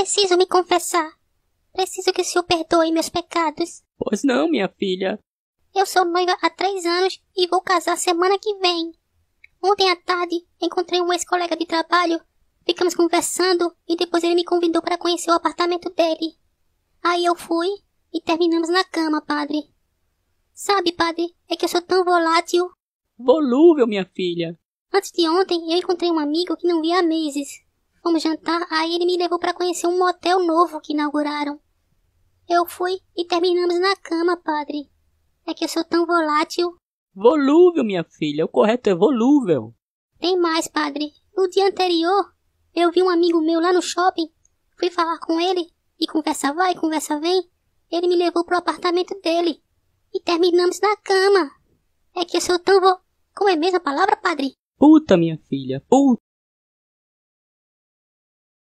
Preciso me confessar. Preciso que o senhor perdoe meus pecados. Pois não, minha filha. Eu sou noiva há três anos e vou casar semana que vem. Ontem à tarde encontrei um ex-colega de trabalho. Ficamos conversando e depois ele me convidou para conhecer o apartamento dele. Aí eu fui e terminamos na cama, padre. Sabe, padre, é que eu sou tão volátil. Volúvel, minha filha. Antes de ontem eu encontrei um amigo que não via há meses. Vamos jantar, aí ele me levou para conhecer um motel novo que inauguraram. Eu fui e terminamos na cama, padre. É que eu sou tão volátil. Volúvel, minha filha, o correto é volúvel. Tem mais, padre. No dia anterior, eu vi um amigo meu lá no shopping. Fui falar com ele e conversa vai, conversa vem. Ele me levou pro apartamento dele e terminamos na cama. É que eu sou tão vo... Como é mesmo a palavra, padre? Puta, minha filha, puta.